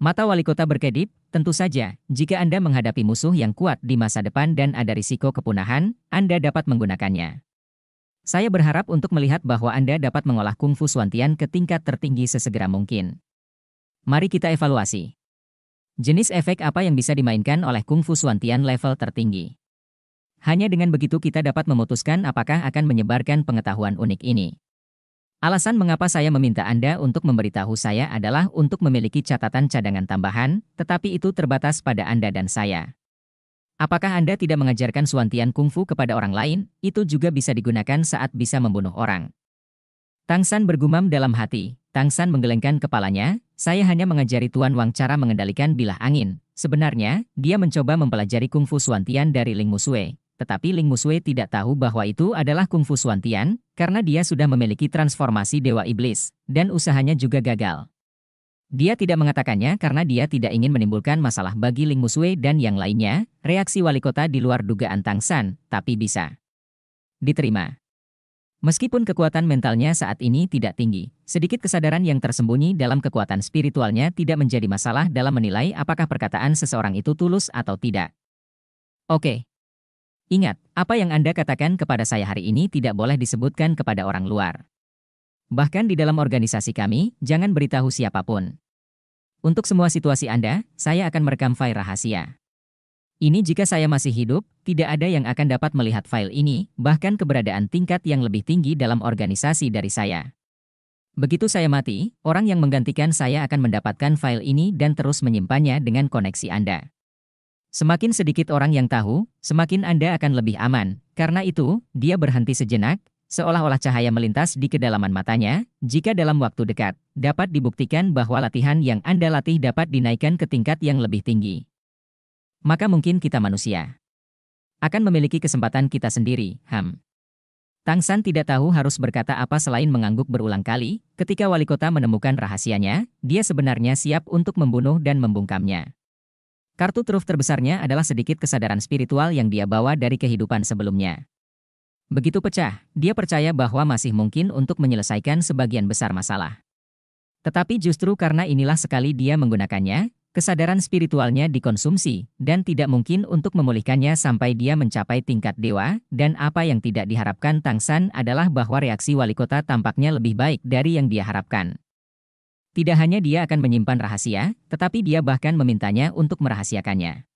Mata wali kota berkedip, tentu saja, jika Anda menghadapi musuh yang kuat di masa depan dan ada risiko kepunahan, Anda dapat menggunakannya. Saya berharap untuk melihat bahwa Anda dapat mengolah kungfu suantian ke tingkat tertinggi sesegera mungkin. Mari kita evaluasi. Jenis efek apa yang bisa dimainkan oleh kungfu suantian level tertinggi? Hanya dengan begitu kita dapat memutuskan apakah akan menyebarkan pengetahuan unik ini. Alasan mengapa saya meminta Anda untuk memberitahu saya adalah untuk memiliki catatan cadangan tambahan, tetapi itu terbatas pada Anda dan saya. Apakah Anda tidak mengajarkan suantian kungfu kepada orang lain? Itu juga bisa digunakan saat bisa membunuh orang. Tang San bergumam dalam hati. Tang San menggelengkan kepalanya, saya hanya mengajari Tuan Wang cara mengendalikan bilah angin. Sebenarnya, dia mencoba mempelajari kungfu suantian dari Ling Musue tetapi Ling Musue tidak tahu bahwa itu adalah kungfu Suantian, karena dia sudah memiliki transformasi Dewa Iblis, dan usahanya juga gagal. Dia tidak mengatakannya karena dia tidak ingin menimbulkan masalah bagi Ling Musue dan yang lainnya, reaksi wali kota di luar dugaan Tang San, tapi bisa. Diterima. Meskipun kekuatan mentalnya saat ini tidak tinggi, sedikit kesadaran yang tersembunyi dalam kekuatan spiritualnya tidak menjadi masalah dalam menilai apakah perkataan seseorang itu tulus atau tidak. Oke, Ingat, apa yang Anda katakan kepada saya hari ini tidak boleh disebutkan kepada orang luar. Bahkan di dalam organisasi kami, jangan beritahu siapapun. Untuk semua situasi Anda, saya akan merekam file rahasia. Ini jika saya masih hidup, tidak ada yang akan dapat melihat file ini, bahkan keberadaan tingkat yang lebih tinggi dalam organisasi dari saya. Begitu saya mati, orang yang menggantikan saya akan mendapatkan file ini dan terus menyimpannya dengan koneksi Anda. Semakin sedikit orang yang tahu, semakin Anda akan lebih aman. Karena itu, dia berhenti sejenak, seolah-olah cahaya melintas di kedalaman matanya, jika dalam waktu dekat, dapat dibuktikan bahwa latihan yang Anda latih dapat dinaikkan ke tingkat yang lebih tinggi. Maka mungkin kita manusia akan memiliki kesempatan kita sendiri, Ham. Tang San tidak tahu harus berkata apa selain mengangguk berulang kali, ketika wali kota menemukan rahasianya, dia sebenarnya siap untuk membunuh dan membungkamnya. Kartu truf terbesarnya adalah sedikit kesadaran spiritual yang dia bawa dari kehidupan sebelumnya. Begitu pecah, dia percaya bahwa masih mungkin untuk menyelesaikan sebagian besar masalah. Tetapi justru karena inilah sekali dia menggunakannya, kesadaran spiritualnya dikonsumsi, dan tidak mungkin untuk memulihkannya sampai dia mencapai tingkat dewa, dan apa yang tidak diharapkan Tang San adalah bahwa reaksi wali kota tampaknya lebih baik dari yang dia harapkan. Tidak hanya dia akan menyimpan rahasia, tetapi dia bahkan memintanya untuk merahasiakannya.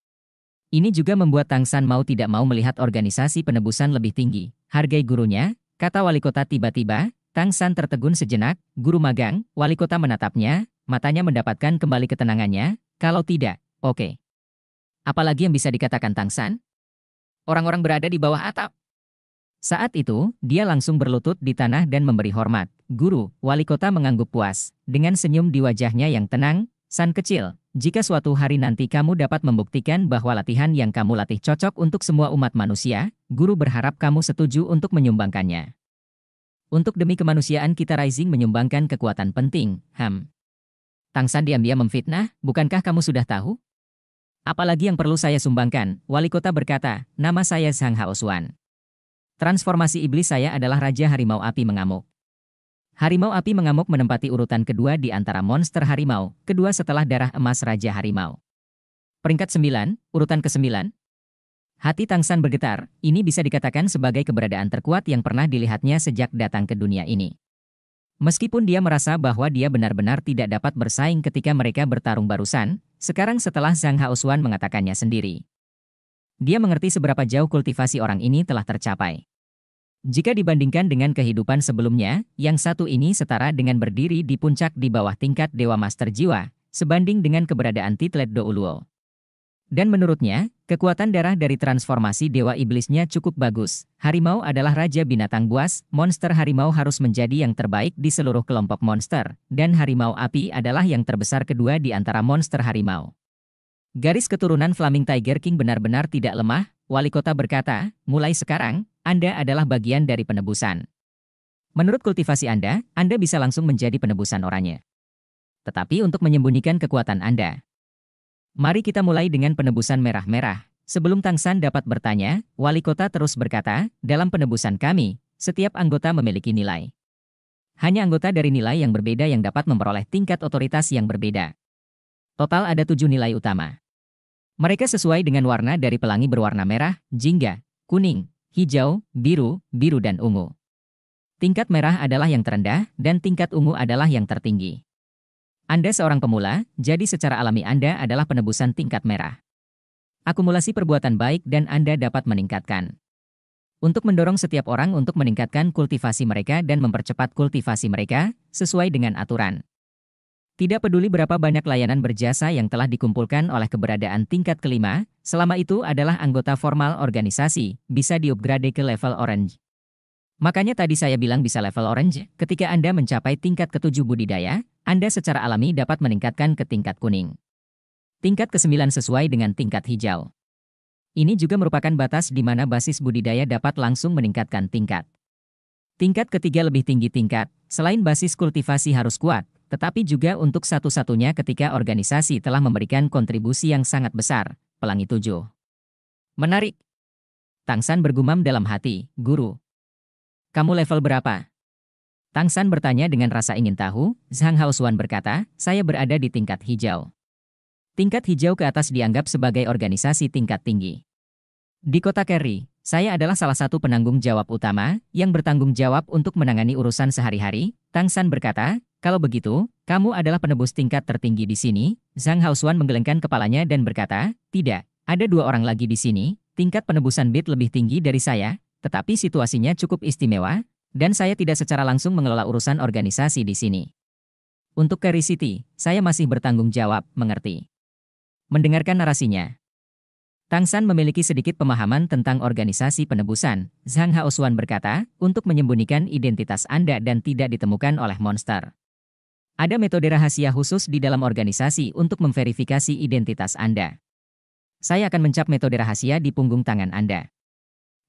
Ini juga membuat Tang San mau tidak mau melihat organisasi penebusan lebih tinggi. Hargai gurunya, kata wali kota tiba-tiba, Tang San tertegun sejenak, guru magang, wali kota menatapnya, matanya mendapatkan kembali ketenangannya, kalau tidak, oke. Okay. Apalagi yang bisa dikatakan Tang San? Orang-orang berada di bawah atap. Saat itu, dia langsung berlutut di tanah dan memberi hormat. Guru, wali kota mengangguk puas, dengan senyum di wajahnya yang tenang, San kecil, jika suatu hari nanti kamu dapat membuktikan bahwa latihan yang kamu latih cocok untuk semua umat manusia, guru berharap kamu setuju untuk menyumbangkannya. Untuk demi kemanusiaan kita Rising menyumbangkan kekuatan penting, Ham. Tang San diam-diam memfitnah, bukankah kamu sudah tahu? Apalagi yang perlu saya sumbangkan, wali kota berkata, nama saya Zhang Haosuan. Transformasi iblis saya adalah Raja Harimau Api Mengamuk. Harimau Api Mengamuk menempati urutan kedua di antara monster harimau, kedua setelah darah emas Raja Harimau. Peringkat 9, urutan ke-9. Hati Tang San bergetar, ini bisa dikatakan sebagai keberadaan terkuat yang pernah dilihatnya sejak datang ke dunia ini. Meskipun dia merasa bahwa dia benar-benar tidak dapat bersaing ketika mereka bertarung barusan, sekarang setelah Zhang Haosuan mengatakannya sendiri. Dia mengerti seberapa jauh kultivasi orang ini telah tercapai. Jika dibandingkan dengan kehidupan sebelumnya, yang satu ini setara dengan berdiri di puncak di bawah tingkat Dewa Master Jiwa, sebanding dengan keberadaan Titlet Douluo. Dan menurutnya, kekuatan darah dari transformasi Dewa Iblisnya cukup bagus. Harimau adalah raja binatang buas, monster harimau harus menjadi yang terbaik di seluruh kelompok monster, dan harimau api adalah yang terbesar kedua di antara monster harimau. Garis keturunan Flaming Tiger King benar-benar tidak lemah, wali kota berkata, mulai sekarang, Anda adalah bagian dari penebusan. Menurut kultivasi Anda, Anda bisa langsung menjadi penebusan orangnya. Tetapi untuk menyembunyikan kekuatan Anda. Mari kita mulai dengan penebusan merah-merah. Sebelum Tang San dapat bertanya, wali kota terus berkata, dalam penebusan kami, setiap anggota memiliki nilai. Hanya anggota dari nilai yang berbeda yang dapat memperoleh tingkat otoritas yang berbeda. Total ada tujuh nilai utama. Mereka sesuai dengan warna dari pelangi berwarna merah, jingga, kuning, hijau, biru, biru dan ungu. Tingkat merah adalah yang terendah dan tingkat ungu adalah yang tertinggi. Anda seorang pemula, jadi secara alami Anda adalah penebusan tingkat merah. Akumulasi perbuatan baik dan Anda dapat meningkatkan. Untuk mendorong setiap orang untuk meningkatkan kultivasi mereka dan mempercepat kultivasi mereka sesuai dengan aturan. Tidak peduli berapa banyak layanan berjasa yang telah dikumpulkan oleh keberadaan tingkat kelima, selama itu adalah anggota formal organisasi, bisa diupgrade ke level orange. Makanya tadi saya bilang bisa level orange, ketika Anda mencapai tingkat ketujuh budidaya, Anda secara alami dapat meningkatkan ke tingkat kuning. Tingkat ke-9 sesuai dengan tingkat hijau. Ini juga merupakan batas di mana basis budidaya dapat langsung meningkatkan tingkat. Tingkat ketiga lebih tinggi tingkat, selain basis kultivasi harus kuat, tetapi juga untuk satu-satunya ketika organisasi telah memberikan kontribusi yang sangat besar, Pelangi Tujuh. Menarik. Tang San bergumam dalam hati, guru. Kamu level berapa? Tang San bertanya dengan rasa ingin tahu, Zhang Haosuan berkata, saya berada di tingkat hijau. Tingkat hijau ke atas dianggap sebagai organisasi tingkat tinggi. Di kota Kerry, saya adalah salah satu penanggung jawab utama yang bertanggung jawab untuk menangani urusan sehari-hari. Tang San berkata, kalau begitu, kamu adalah penebus tingkat tertinggi di sini. Zhang Haosuan menggelengkan kepalanya dan berkata, tidak, ada dua orang lagi di sini, tingkat penebusan bit lebih tinggi dari saya, tetapi situasinya cukup istimewa, dan saya tidak secara langsung mengelola urusan organisasi di sini. Untuk Kerry City, saya masih bertanggung jawab, mengerti. Mendengarkan narasinya, Tang San memiliki sedikit pemahaman tentang organisasi penebusan. Zhang Haosuan berkata, untuk menyembunyikan identitas Anda dan tidak ditemukan oleh monster. Ada metode rahasia khusus di dalam organisasi untuk memverifikasi identitas Anda. Saya akan mencap metode rahasia di punggung tangan Anda.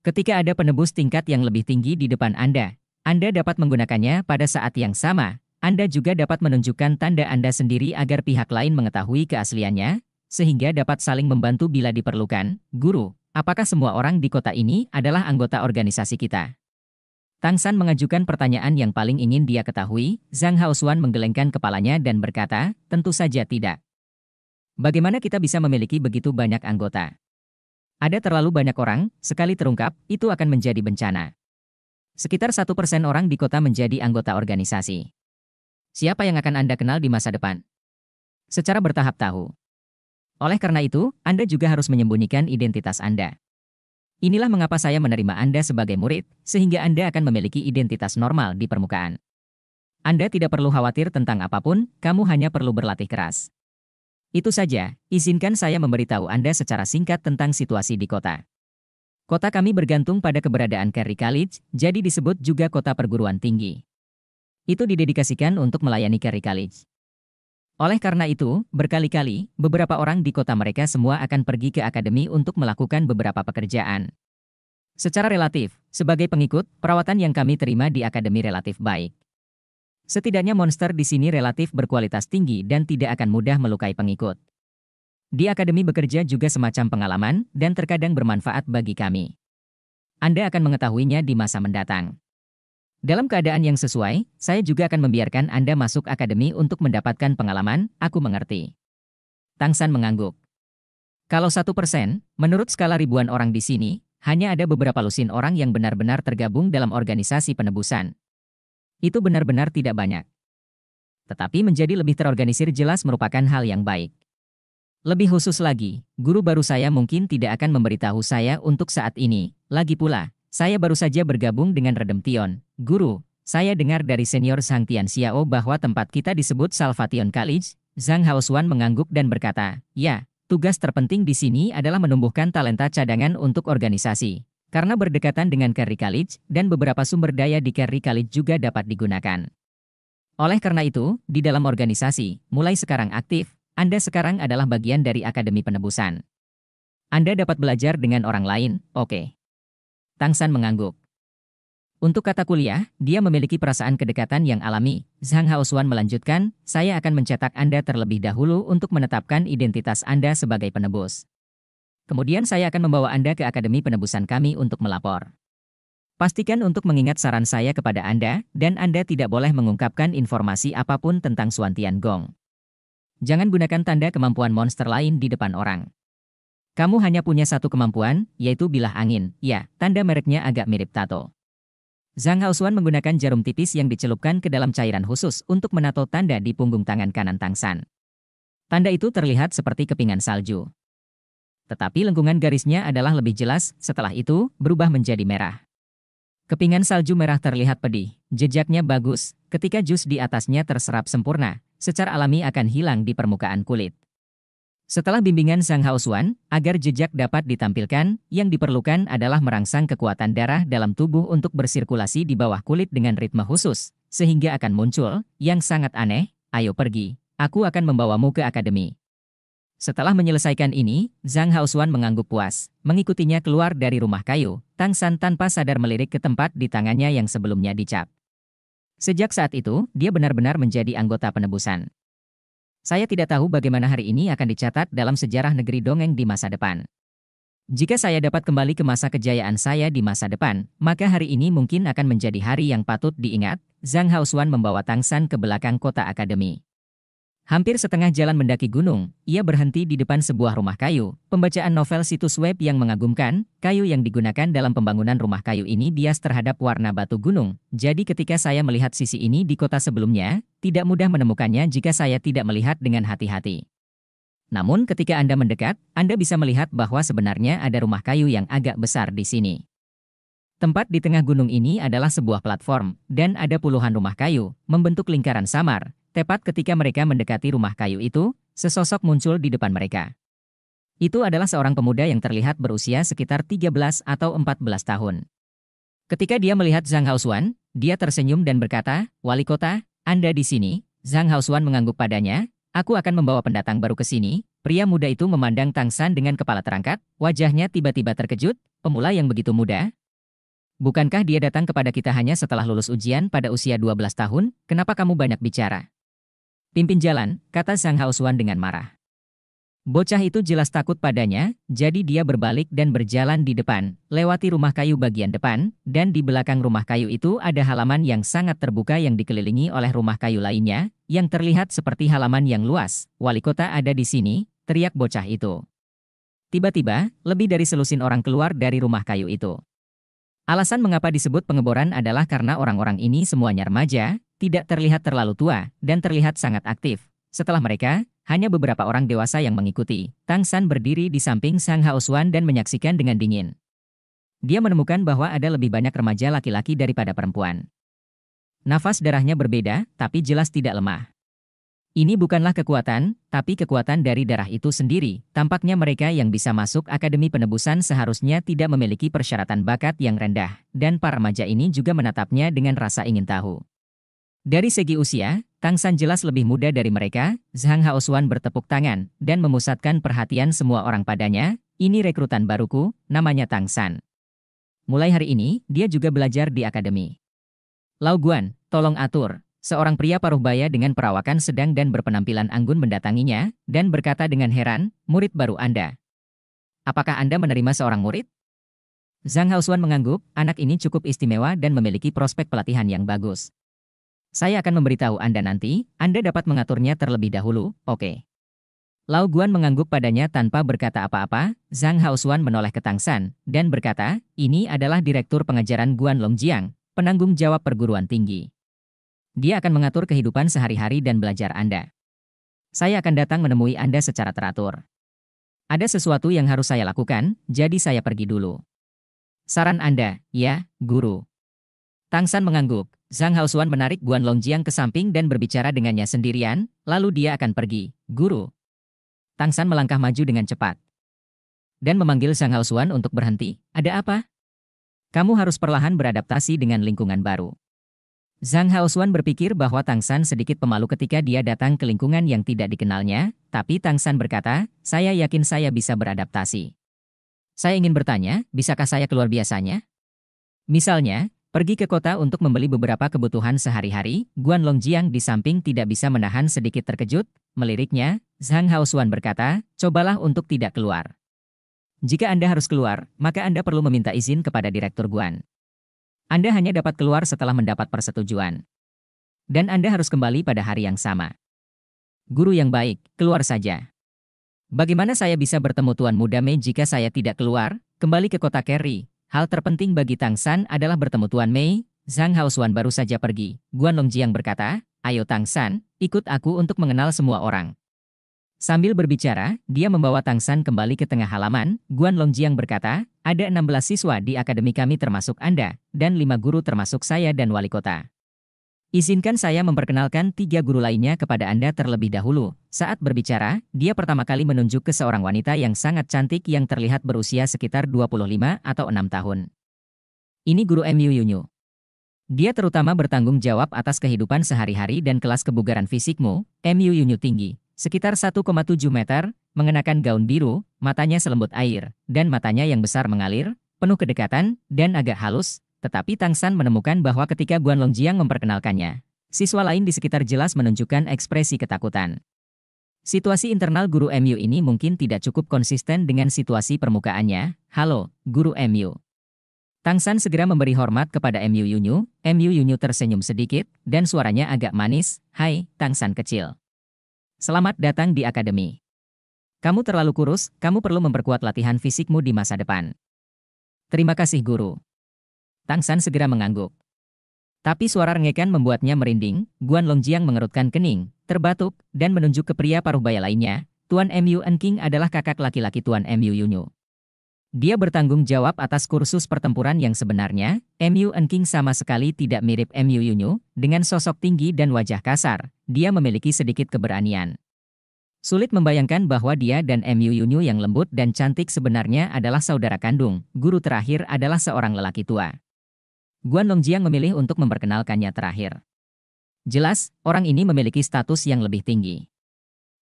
Ketika ada penebus tingkat yang lebih tinggi di depan Anda, Anda dapat menggunakannya pada saat yang sama. Anda juga dapat menunjukkan tanda Anda sendiri agar pihak lain mengetahui keasliannya, sehingga dapat saling membantu bila diperlukan. Guru, apakah semua orang di kota ini adalah anggota organisasi kita? Tang San mengajukan pertanyaan yang paling ingin dia ketahui, Zhang Haosuan menggelengkan kepalanya dan berkata, tentu saja tidak. Bagaimana kita bisa memiliki begitu banyak anggota? Ada terlalu banyak orang, sekali terungkap, itu akan menjadi bencana. Sekitar satu persen orang di kota menjadi anggota organisasi. Siapa yang akan Anda kenal di masa depan? Secara bertahap tahu. Oleh karena itu, Anda juga harus menyembunyikan identitas Anda. Inilah mengapa saya menerima Anda sebagai murid, sehingga Anda akan memiliki identitas normal di permukaan. Anda tidak perlu khawatir tentang apapun, kamu hanya perlu berlatih keras. Itu saja, izinkan saya memberitahu Anda secara singkat tentang situasi di kota. Kota kami bergantung pada keberadaan Kerry College, jadi disebut juga kota perguruan tinggi. Itu didedikasikan untuk melayani Kerry College. Oleh karena itu, berkali-kali, beberapa orang di kota mereka semua akan pergi ke akademi untuk melakukan beberapa pekerjaan. Secara relatif, sebagai pengikut, perawatan yang kami terima di akademi relatif baik. Setidaknya monster di sini relatif berkualitas tinggi dan tidak akan mudah melukai pengikut. Di akademi bekerja juga semacam pengalaman dan terkadang bermanfaat bagi kami. Anda akan mengetahuinya di masa mendatang. Dalam keadaan yang sesuai, saya juga akan membiarkan Anda masuk akademi untuk mendapatkan pengalaman, aku mengerti. Tang San mengangguk. Kalau satu persen, menurut skala ribuan orang di sini, hanya ada beberapa lusin orang yang benar-benar tergabung dalam organisasi penebusan. Itu benar-benar tidak banyak. Tetapi menjadi lebih terorganisir jelas merupakan hal yang baik. Lebih khusus lagi, guru baru saya mungkin tidak akan memberitahu saya untuk saat ini. Lagi pula, saya baru saja bergabung dengan Redemption, guru. Saya dengar dari senior Sang Tian Xiao bahwa tempat kita disebut Salvation College. Zhang Haosuan mengangguk dan berkata, Ya, tugas terpenting di sini adalah menumbuhkan talenta cadangan untuk organisasi. Karena berdekatan dengan Kerry College dan beberapa sumber daya di Kerry College juga dapat digunakan. Oleh karena itu, di dalam organisasi, mulai sekarang aktif, Anda sekarang adalah bagian dari Akademi Penebusan. Anda dapat belajar dengan orang lain, oke. Okay. Tang San mengangguk. Untuk kata kuliah, dia memiliki perasaan kedekatan yang alami. Zhang Haosuan melanjutkan, saya akan mencetak Anda terlebih dahulu untuk menetapkan identitas Anda sebagai penebus. Kemudian saya akan membawa Anda ke Akademi Penebusan kami untuk melapor. Pastikan untuk mengingat saran saya kepada Anda, dan Anda tidak boleh mengungkapkan informasi apapun tentang Suantian Gong. Jangan gunakan tanda kemampuan monster lain di depan orang. Kamu hanya punya satu kemampuan, yaitu bilah angin. Ya, tanda mereknya agak mirip tato. Zhang Haosuan menggunakan jarum tipis yang dicelupkan ke dalam cairan khusus untuk menato tanda di punggung tangan kanan Tang San. Tanda itu terlihat seperti kepingan salju. Tetapi lengkungan garisnya adalah lebih jelas, setelah itu, berubah menjadi merah. Kepingan salju merah terlihat pedih, jejaknya bagus, ketika jus di atasnya terserap sempurna, secara alami akan hilang di permukaan kulit. Setelah bimbingan Sang Haosuan, agar jejak dapat ditampilkan, yang diperlukan adalah merangsang kekuatan darah dalam tubuh untuk bersirkulasi di bawah kulit dengan ritme khusus, sehingga akan muncul, yang sangat aneh, ayo pergi, aku akan membawamu ke akademi. Setelah menyelesaikan ini, Zhang Haosuan mengangguk puas, mengikutinya keluar dari rumah kayu, Tang San tanpa sadar melirik ke tempat di tangannya yang sebelumnya dicap. Sejak saat itu, dia benar-benar menjadi anggota penebusan. Saya tidak tahu bagaimana hari ini akan dicatat dalam sejarah negeri dongeng di masa depan. Jika saya dapat kembali ke masa kejayaan saya di masa depan, maka hari ini mungkin akan menjadi hari yang patut diingat. Zhang Haosuan membawa Tang San ke belakang kota akademi. Hampir setengah jalan mendaki gunung, ia berhenti di depan sebuah rumah kayu. Pembacaan novel situs web yang mengagumkan, kayu yang digunakan dalam pembangunan rumah kayu ini bias terhadap warna batu gunung. Jadi ketika saya melihat sisi ini di kota sebelumnya, tidak mudah menemukannya jika saya tidak melihat dengan hati-hati. Namun ketika Anda mendekat, Anda bisa melihat bahwa sebenarnya ada rumah kayu yang agak besar di sini. Tempat di tengah gunung ini adalah sebuah platform, dan ada puluhan rumah kayu, membentuk lingkaran samar, Tepat ketika mereka mendekati rumah kayu itu, sesosok muncul di depan mereka. Itu adalah seorang pemuda yang terlihat berusia sekitar 13 atau 14 tahun. Ketika dia melihat Zhang Haosuan, dia tersenyum dan berkata, Wali kota, Anda di sini. Zhang Haosuan mengangguk padanya, aku akan membawa pendatang baru ke sini. Pria muda itu memandang Tang San dengan kepala terangkat, wajahnya tiba-tiba terkejut, pemula yang begitu muda, Bukankah dia datang kepada kita hanya setelah lulus ujian pada usia 12 tahun? Kenapa kamu banyak bicara? Pimpin jalan, kata Sang Haosuan dengan marah. Bocah itu jelas takut padanya, jadi dia berbalik dan berjalan di depan, lewati rumah kayu bagian depan, dan di belakang rumah kayu itu ada halaman yang sangat terbuka yang dikelilingi oleh rumah kayu lainnya, yang terlihat seperti halaman yang luas. Wali kota ada di sini, teriak bocah itu. Tiba-tiba, lebih dari selusin orang keluar dari rumah kayu itu. Alasan mengapa disebut pengeboran adalah karena orang-orang ini semuanya remaja, tidak terlihat terlalu tua dan terlihat sangat aktif. Setelah mereka, hanya beberapa orang dewasa yang mengikuti. Tang San berdiri di samping Sang Haosuan dan menyaksikan dengan dingin. Dia menemukan bahwa ada lebih banyak remaja laki-laki daripada perempuan. Nafas darahnya berbeda, tapi jelas tidak lemah. Ini bukanlah kekuatan, tapi kekuatan dari darah itu sendiri. Tampaknya mereka yang bisa masuk Akademi Penebusan seharusnya tidak memiliki persyaratan bakat yang rendah, dan para remaja ini juga menatapnya dengan rasa ingin tahu. Dari segi usia, Tang San jelas lebih muda dari mereka, Zhang Haosuan bertepuk tangan dan memusatkan perhatian semua orang padanya, ini rekrutan baruku, namanya Tang San. Mulai hari ini, dia juga belajar di akademi. Lau Guan, tolong atur. Seorang pria paruh baya dengan perawakan sedang dan berpenampilan anggun mendatanginya, dan berkata dengan heran, murid baru Anda. Apakah Anda menerima seorang murid? Zhang Haosuan mengangguk, anak ini cukup istimewa dan memiliki prospek pelatihan yang bagus. Saya akan memberitahu Anda nanti, Anda dapat mengaturnya terlebih dahulu, oke. Okay. Lau Guan mengangguk padanya tanpa berkata apa-apa, Zhang Haosuan menoleh ke Tang San, dan berkata, ini adalah Direktur Pengajaran Guan Longjiang, penanggung jawab perguruan tinggi. Dia akan mengatur kehidupan sehari-hari dan belajar Anda. Saya akan datang menemui Anda secara teratur. Ada sesuatu yang harus saya lakukan, jadi saya pergi dulu. Saran Anda, ya, guru. Tang San mengangguk, Zhang Haosuan menarik Guan Longjiang ke samping dan berbicara dengannya sendirian, lalu dia akan pergi, guru. Tang San melangkah maju dengan cepat. Dan memanggil Zhang Haosuan untuk berhenti. Ada apa? Kamu harus perlahan beradaptasi dengan lingkungan baru. Zhang Haosuan berpikir bahwa Tang San sedikit pemalu ketika dia datang ke lingkungan yang tidak dikenalnya, tapi Tang San berkata, saya yakin saya bisa beradaptasi. Saya ingin bertanya, bisakah saya keluar biasanya? Misalnya, Pergi ke kota untuk membeli beberapa kebutuhan sehari-hari, Guan Longjiang di samping tidak bisa menahan sedikit terkejut, meliriknya, Zhang Haosuan berkata, cobalah untuk tidak keluar. Jika Anda harus keluar, maka Anda perlu meminta izin kepada Direktur Guan. Anda hanya dapat keluar setelah mendapat persetujuan. Dan Anda harus kembali pada hari yang sama. Guru yang baik, keluar saja. Bagaimana saya bisa bertemu Tuan Muda Mei jika saya tidak keluar, kembali ke kota Kerry, Hal terpenting bagi Tang San adalah bertemu Tuan Mei, Zhang Haosuan baru saja pergi. Guan Longjiang berkata, ayo Tang San, ikut aku untuk mengenal semua orang. Sambil berbicara, dia membawa Tang San kembali ke tengah halaman. Guan Longjiang berkata, ada 16 siswa di akademi kami termasuk Anda, dan 5 guru termasuk saya dan wali kota. Izinkan saya memperkenalkan tiga guru lainnya kepada Anda terlebih dahulu. Saat berbicara, dia pertama kali menunjuk ke seorang wanita yang sangat cantik yang terlihat berusia sekitar 25 atau 6 tahun. Ini guru MU Yunyu. Dia terutama bertanggung jawab atas kehidupan sehari-hari dan kelas kebugaran fisikmu, MU Yunyu tinggi, sekitar 1,7 meter, mengenakan gaun biru, matanya selembut air, dan matanya yang besar mengalir, penuh kedekatan, dan agak halus, tetapi Tang San menemukan bahwa ketika Guan Longjiang memperkenalkannya, siswa lain di sekitar jelas menunjukkan ekspresi ketakutan. Situasi internal guru MU ini mungkin tidak cukup konsisten dengan situasi permukaannya. Halo, guru MU. Tang San segera memberi hormat kepada MU Yunyu. MU Yunyu tersenyum sedikit, dan suaranya agak manis. Hai, Tang San kecil. Selamat datang di akademi. Kamu terlalu kurus, kamu perlu memperkuat latihan fisikmu di masa depan. Terima kasih guru. Tang San segera mengangguk. Tapi suara rengekan membuatnya merinding, Guan Longjiang mengerutkan kening, terbatuk, dan menunjuk ke pria paruh baya lainnya, Tuan Mu Enking adalah kakak laki-laki Tuan Mu Yunyu. Dia bertanggung jawab atas kursus pertempuran yang sebenarnya, Mu Enking sama sekali tidak mirip Mu Yunyu, dengan sosok tinggi dan wajah kasar, dia memiliki sedikit keberanian. Sulit membayangkan bahwa dia dan Mu Yunyu yang lembut dan cantik sebenarnya adalah saudara kandung, guru terakhir adalah seorang lelaki tua. Guan Longjiang memilih untuk memperkenalkannya terakhir. Jelas, orang ini memiliki status yang lebih tinggi.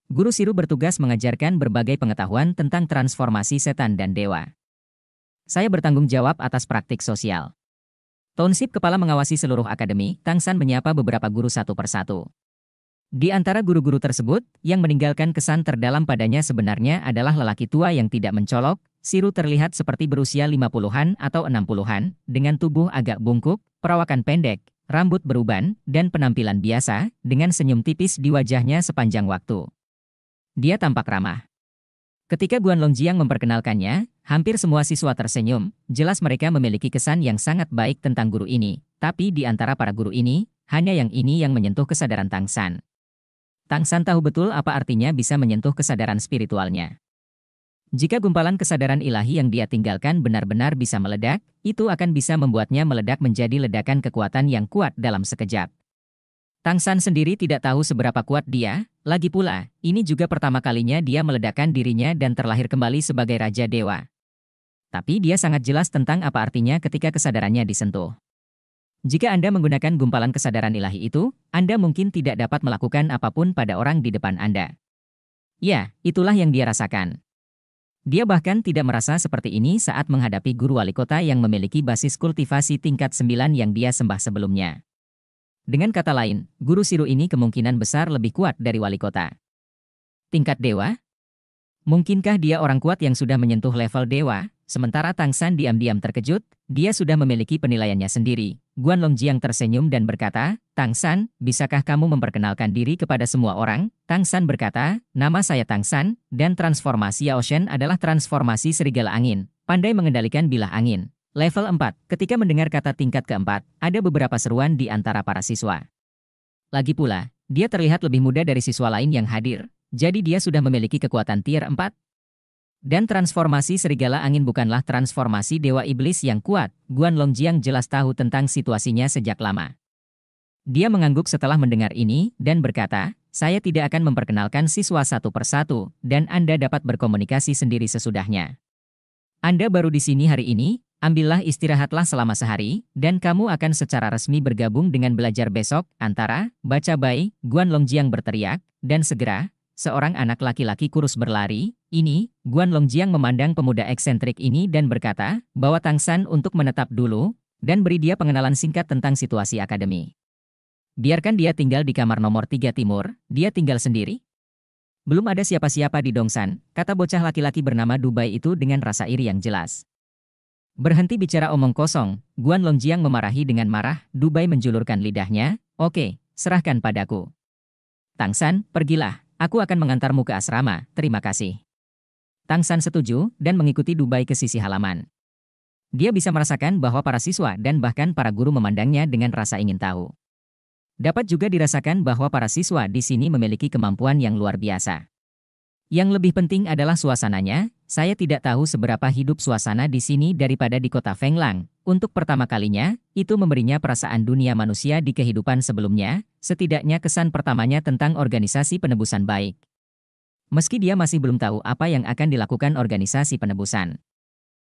Guru Siru bertugas mengajarkan berbagai pengetahuan tentang transformasi setan dan dewa. Saya bertanggung jawab atas praktik sosial. Tonsip kepala mengawasi seluruh akademi, Tang San menyapa beberapa guru satu persatu. Di antara guru-guru tersebut, yang meninggalkan kesan terdalam padanya sebenarnya adalah lelaki tua yang tidak mencolok, Siru terlihat seperti berusia 50-an atau 60-an, dengan tubuh agak bungkuk, perawakan pendek, rambut beruban, dan penampilan biasa, dengan senyum tipis di wajahnya sepanjang waktu. Dia tampak ramah. Ketika Guan Longjiang memperkenalkannya, hampir semua siswa tersenyum, jelas mereka memiliki kesan yang sangat baik tentang guru ini, tapi di antara para guru ini, hanya yang ini yang menyentuh kesadaran Tang San. Tang San tahu betul apa artinya bisa menyentuh kesadaran spiritualnya. Jika gumpalan kesadaran ilahi yang dia tinggalkan benar-benar bisa meledak, itu akan bisa membuatnya meledak menjadi ledakan kekuatan yang kuat dalam sekejap. Tang San sendiri tidak tahu seberapa kuat dia, lagi pula, ini juga pertama kalinya dia meledakkan dirinya dan terlahir kembali sebagai Raja Dewa. Tapi dia sangat jelas tentang apa artinya ketika kesadarannya disentuh. Jika Anda menggunakan gumpalan kesadaran ilahi itu, Anda mungkin tidak dapat melakukan apapun pada orang di depan Anda. Ya, itulah yang dia rasakan. Dia bahkan tidak merasa seperti ini saat menghadapi guru wali kota yang memiliki basis kultivasi tingkat 9 yang dia sembah sebelumnya. Dengan kata lain, guru siru ini kemungkinan besar lebih kuat dari wali kota. Tingkat dewa? Mungkinkah dia orang kuat yang sudah menyentuh level dewa? Sementara Tang San diam-diam terkejut, dia sudah memiliki penilaiannya sendiri. Guan Longjiang tersenyum dan berkata, Tang San, bisakah kamu memperkenalkan diri kepada semua orang? Tang San berkata, nama saya Tang San, dan transformasi Ocean adalah transformasi serigala angin. Pandai mengendalikan bilah angin. Level 4, ketika mendengar kata tingkat keempat, ada beberapa seruan di antara para siswa. Lagi pula, dia terlihat lebih muda dari siswa lain yang hadir. Jadi dia sudah memiliki kekuatan tier 4, dan transformasi serigala angin bukanlah transformasi dewa iblis yang kuat, Guan Longjiang jelas tahu tentang situasinya sejak lama. Dia mengangguk setelah mendengar ini, dan berkata, saya tidak akan memperkenalkan siswa satu persatu, dan Anda dapat berkomunikasi sendiri sesudahnya. Anda baru di sini hari ini, ambillah istirahatlah selama sehari, dan kamu akan secara resmi bergabung dengan belajar besok, antara, baca baik, Guan Longjiang berteriak, dan segera, Seorang anak laki-laki kurus berlari, ini, Guan Longjiang memandang pemuda eksentrik ini dan berkata, bawa Tang San untuk menetap dulu, dan beri dia pengenalan singkat tentang situasi akademi. Biarkan dia tinggal di kamar nomor tiga timur, dia tinggal sendiri. Belum ada siapa-siapa di Dongsan, kata bocah laki-laki bernama Dubai itu dengan rasa iri yang jelas. Berhenti bicara omong kosong, Guan Longjiang memarahi dengan marah, Dubai menjulurkan lidahnya, oke, serahkan padaku. Tang San, pergilah. Aku akan mengantarmu ke asrama, terima kasih. Tang San setuju dan mengikuti Dubai ke sisi halaman. Dia bisa merasakan bahwa para siswa dan bahkan para guru memandangnya dengan rasa ingin tahu. Dapat juga dirasakan bahwa para siswa di sini memiliki kemampuan yang luar biasa. Yang lebih penting adalah suasananya saya tidak tahu seberapa hidup suasana di sini daripada di kota Fenglang. Untuk pertama kalinya, itu memberinya perasaan dunia manusia di kehidupan sebelumnya, setidaknya kesan pertamanya tentang organisasi penebusan baik. Meski dia masih belum tahu apa yang akan dilakukan organisasi penebusan.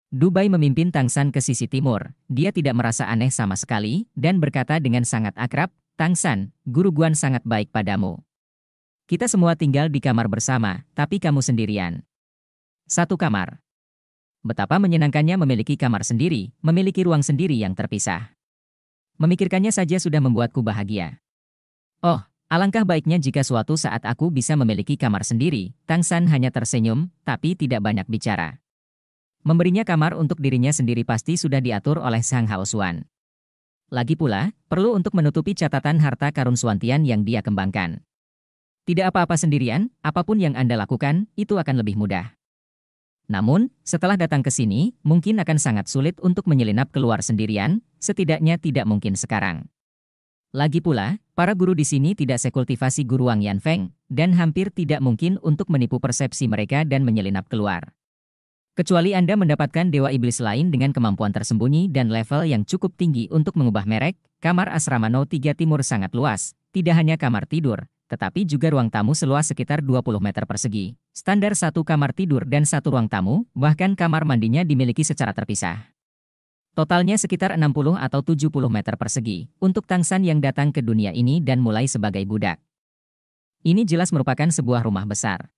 Dubai memimpin Tang San ke sisi timur. Dia tidak merasa aneh sama sekali, dan berkata dengan sangat akrab, Tang San, guru Guan sangat baik padamu. Kita semua tinggal di kamar bersama, tapi kamu sendirian. Satu kamar. Betapa menyenangkannya memiliki kamar sendiri, memiliki ruang sendiri yang terpisah. Memikirkannya saja sudah membuatku bahagia. Oh, alangkah baiknya jika suatu saat aku bisa memiliki kamar sendiri, Tang San hanya tersenyum, tapi tidak banyak bicara. Memberinya kamar untuk dirinya sendiri pasti sudah diatur oleh Sang Haosuan. Lagi pula, perlu untuk menutupi catatan harta karun Suantian yang dia kembangkan. Tidak apa-apa sendirian, apapun yang Anda lakukan, itu akan lebih mudah. Namun, setelah datang ke sini, mungkin akan sangat sulit untuk menyelinap keluar sendirian, setidaknya tidak mungkin sekarang. Lagi pula, para guru di sini tidak sekultivasi guru Wang Yan Feng, dan hampir tidak mungkin untuk menipu persepsi mereka dan menyelinap keluar. Kecuali Anda mendapatkan dewa iblis lain dengan kemampuan tersembunyi dan level yang cukup tinggi untuk mengubah merek, kamar asrama No 3 Timur sangat luas, tidak hanya kamar tidur, tetapi juga ruang tamu seluas sekitar 20 meter persegi. Standar satu kamar tidur dan satu ruang tamu, bahkan kamar mandinya dimiliki secara terpisah. Totalnya sekitar 60 atau 70 meter persegi untuk Tangsan yang datang ke dunia ini dan mulai sebagai budak. Ini jelas merupakan sebuah rumah besar.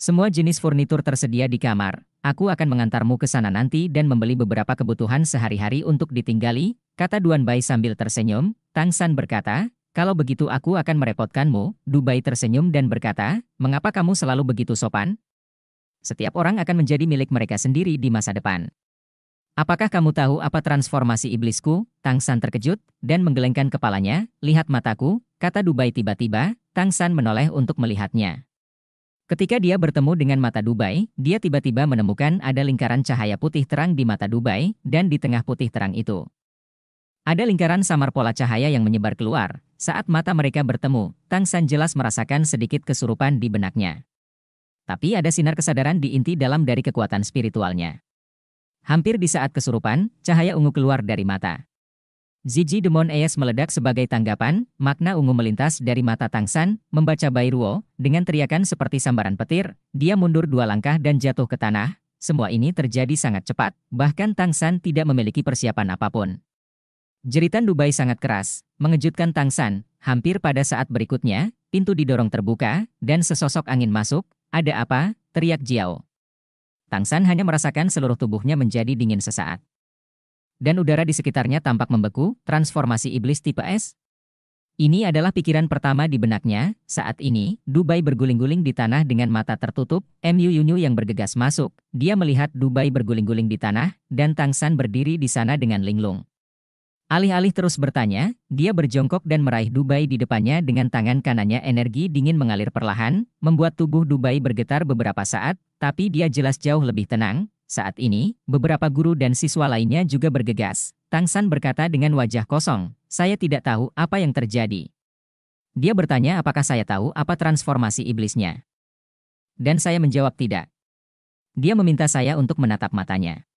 Semua jenis furnitur tersedia di kamar. Aku akan mengantarmu ke sana nanti dan membeli beberapa kebutuhan sehari-hari untuk ditinggali, kata Duan Bai sambil tersenyum. Tangsan berkata, kalau begitu aku akan merepotkanmu, Dubai tersenyum dan berkata, mengapa kamu selalu begitu sopan? Setiap orang akan menjadi milik mereka sendiri di masa depan. Apakah kamu tahu apa transformasi iblisku? Tang San terkejut dan menggelengkan kepalanya, lihat mataku, kata Dubai tiba-tiba, Tang San menoleh untuk melihatnya. Ketika dia bertemu dengan mata Dubai, dia tiba-tiba menemukan ada lingkaran cahaya putih terang di mata Dubai, dan di tengah putih terang itu. Ada lingkaran samar pola cahaya yang menyebar keluar, saat mata mereka bertemu, Tang San jelas merasakan sedikit kesurupan di benaknya. Tapi ada sinar kesadaran di inti dalam dari kekuatan spiritualnya. Hampir di saat kesurupan, cahaya ungu keluar dari mata. Ziji Demon Eyes meledak sebagai tanggapan, makna ungu melintas dari mata Tang San, membaca Bai Ruo, dengan teriakan seperti sambaran petir, dia mundur dua langkah dan jatuh ke tanah. Semua ini terjadi sangat cepat, bahkan Tang San tidak memiliki persiapan apapun. Jeritan Dubai sangat keras, mengejutkan Tang San. Hampir pada saat berikutnya, pintu didorong terbuka, dan sesosok angin masuk. Ada apa? teriak Jiao. Tang San hanya merasakan seluruh tubuhnya menjadi dingin sesaat. Dan udara di sekitarnya tampak membeku, transformasi iblis tipe S. Ini adalah pikiran pertama di benaknya, saat ini, Dubai berguling-guling di tanah dengan mata tertutup, Mu Yunyu yang bergegas masuk. Dia melihat Dubai berguling-guling di tanah, dan Tang San berdiri di sana dengan linglung. Alih-alih terus bertanya, dia berjongkok dan meraih Dubai di depannya dengan tangan kanannya energi dingin mengalir perlahan, membuat tubuh Dubai bergetar beberapa saat, tapi dia jelas jauh lebih tenang. Saat ini, beberapa guru dan siswa lainnya juga bergegas. Tang San berkata dengan wajah kosong, saya tidak tahu apa yang terjadi. Dia bertanya apakah saya tahu apa transformasi iblisnya. Dan saya menjawab tidak. Dia meminta saya untuk menatap matanya.